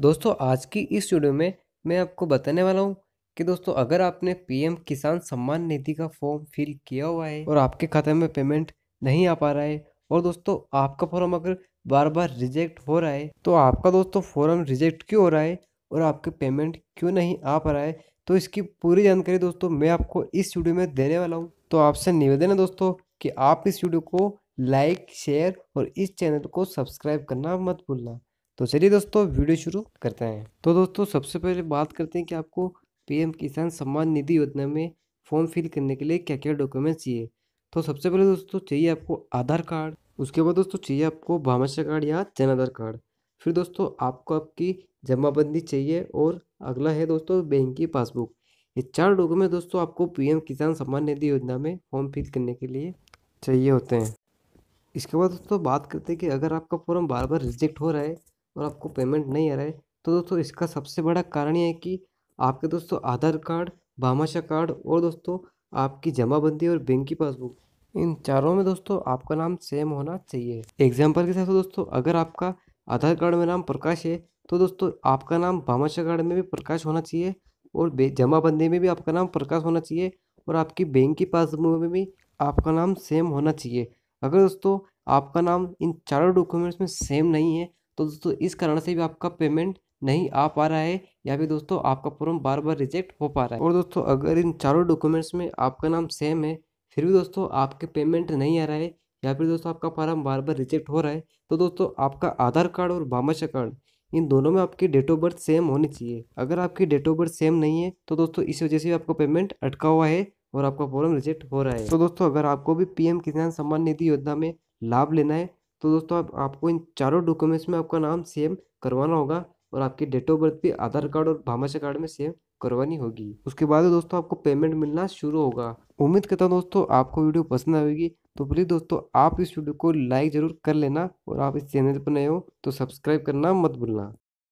दोस्तों आज की इस वीडियो में मैं आपको बताने वाला हूँ कि दोस्तों अगर आपने पीएम किसान सम्मान निधि का फॉर्म फिल किया हुआ है और आपके खाते में पेमेंट नहीं आ पा रहा है और दोस्तों आपका फॉर्म अगर बार बार रिजेक्ट हो रहा है तो आपका दोस्तों फॉर्म रिजेक्ट क्यों हो रहा है और आपकी पेमेंट क्यों नहीं आ पा रहा है तो इसकी पूरी जानकारी दोस्तों मैं आपको इस वीडियो में देने वाला हूँ तो आपसे निवेदन है दोस्तों कि आप इस वीडियो को लाइक शेयर और इस चैनल को सब्सक्राइब करना मत भूलना तो चलिए दोस्तों वीडियो शुरू करते हैं तो दोस्तों सबसे पहले बात करते हैं कि आपको पीएम किसान सम्मान निधि योजना में फॉर्म फिल करने के लिए क्या क्या डॉक्यूमेंट्स चाहिए तो सबसे पहले दोस्तों चाहिए आपको आधार कार्ड उसके बाद दोस्तों चाहिए आपको भामाशा कार्ड या जन आधार कार्ड फिर दोस्तों आपको आपकी जमाबंदी चाहिए और अगला है दोस्तों बैंक की पासबुक ये चार डॉक्यूमेंट दोस्तों आपको पीएम किसान सम्मान निधि योजना में फॉर्म फिल करने के लिए चाहिए होते हैं इसके बाद दोस्तों बात करते हैं कि अगर आपका फॉर्म बार बार रिजेक्ट हो रहा है और आपको पेमेंट नहीं आ रहा है तो दोस्तों इसका सबसे बड़ा कारण यह है कि आपके दोस्तों आधार कार्ड भामाशाह कार्ड और दोस्तों आपकी जमाबंदी और बैंक की पासबुक इन चारों में दोस्तों आपका नाम सेम होना चाहिए एग्जाम्पल के साथ दोस्तों अगर आपका आधार कार्ड में नाम प्रकाश है तो दोस्तों आपका नाम भामाशाह कार्ड में भी प्रकाश होना चाहिए और जमाबंदी में भी आपका नाम प्रकाश होना चाहिए और आपकी बैंक की पासबुक में भी आपका नाम सेम होना चाहिए अगर दोस्तों आपका नाम इन चारों डॉक्यूमेंट्स में सेम नहीं है तो दोस्तों इस कारण से भी आपका पेमेंट नहीं आ पा रहा है या फिर दोस्तों आपका फॉर्म बार बार रिजेक्ट हो पा रहा है और दोस्तों अगर इन चारों डॉक्यूमेंट्स में आपका नाम सेम है फिर भी दोस्तों आपके पेमेंट नहीं आ रहा है या फिर दोस्तों आपका फॉर्म बार बार रिजेक्ट हो रहा है तो दोस्तों आपका आधार कार्ड और बामाशा कार्ड इन दोनों में आपकी डेट ऑफ बर्थ सेम होनी चाहिए अगर आपकी डेट ऑफ बर्थ सेम नहीं है तो दोस्तों इस वजह से आपका पेमेंट अटका हुआ है और आपका फॉर्म रिजेक्ट हो रहा है तो दोस्तों अगर आपको भी पीएम किसान सम्मान निधि योजना में लाभ लेना है तो दोस्तों आप आपको इन चारों डॉक्यूमेंट्स में आपका नाम सेम करवाना होगा और आपकी डेट ऑफ बर्थ भी आधार कार्ड और भामाशाह कार्ड में सेम करवानी होगी उसके बाद दोस्तों आपको पेमेंट मिलना शुरू होगा उम्मीद करता हूँ दोस्तों आपको वीडियो पसंद आएगी तो प्लीज़ दोस्तों आप इस वीडियो को लाइक ज़रूर कर लेना और आप इस चैनल पर नए हो तो सब्सक्राइब करना मत भूलना